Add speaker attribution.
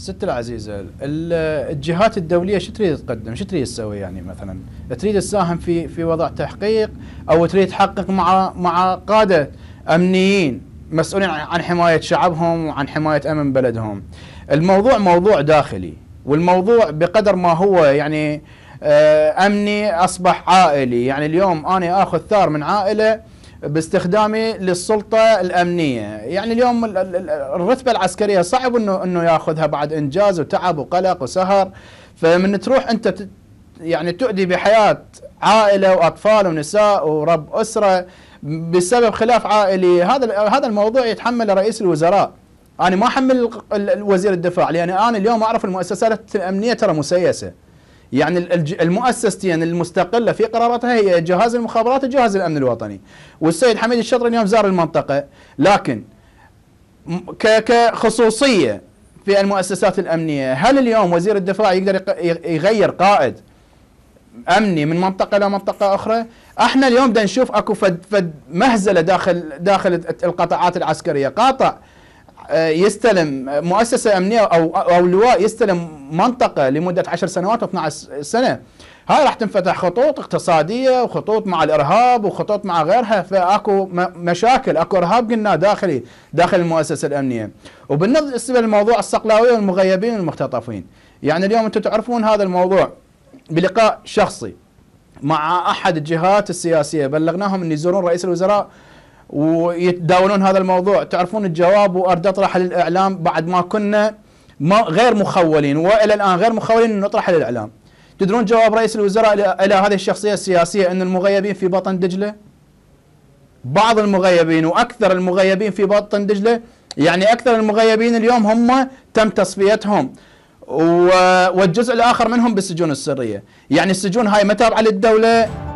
Speaker 1: ست العزيزة الجهات الدولية شو تريد تقدم شو تريد تسوي يعني مثلا تريد تساهم في في وضع تحقيق أو تريد تحقق مع مع قادة أمنيين مسؤولين عن حماية شعبهم وعن حماية أمن بلدهم الموضوع موضوع داخلي والموضوع بقدر ما هو يعني آه، أمني أصبح عائلي يعني اليوم أنا أخذ ثار من عائلة باستخدامي للسلطه الامنيه، يعني اليوم الرتبه العسكريه صعب انه انه ياخذها بعد انجاز وتعب وقلق وسهر، فمن تروح انت يعني تؤدي بحياه عائله واطفال ونساء ورب اسره بسبب خلاف عائلي، هذا هذا الموضوع يتحمل رئيس الوزراء. انا ما احمل وزير الدفاع لان انا اليوم اعرف المؤسسات الامنيه ترى مسيسه. يعني المؤسستين يعني المستقلة في قراراتها هي جهاز المخابرات وجهاز الأمن الوطني والسيد حميد الشطري اليوم زار المنطقة لكن كخصوصية في المؤسسات الأمنية هل اليوم وزير الدفاع يقدر يغير قائد امني من منطقه الى منطقه اخرى احنا اليوم بدنا نشوف اكو فد, فد مهزله داخل داخل القطاعات العسكريه قاطع آه، يستلم آه، مؤسسة أمنية أو أو لواء يستلم منطقة لمدة 10 سنوات و12 سنة هاي راح تنفتح خطوط اقتصادية وخطوط مع الإرهاب وخطوط مع غيرها فأكو مشاكل أكو إرهاب قلنا داخلي داخل المؤسسة الأمنية وبالنسبة لموضوع الصقلاوية والمغيبين والمختطفين يعني اليوم أنتم تعرفون هذا الموضوع بلقاء شخصي مع أحد الجهات السياسية بلغناهم أن يزورون رئيس الوزراء ويتداولون هذا الموضوع تعرفون الجواب وارد اطرحه للاعلام بعد ما كنا ما غير مخولين والى الان غير مخولين نطرحه للاعلام تدرون جواب رئيس الوزراء الى هذه الشخصيه السياسيه ان المغيبين في بطن دجله بعض المغيبين واكثر المغيبين في بطن دجله يعني اكثر المغيبين اليوم هم تم تصفيتهم والجزء الاخر منهم بالسجون السريه يعني السجون هاي ما تابعه للدوله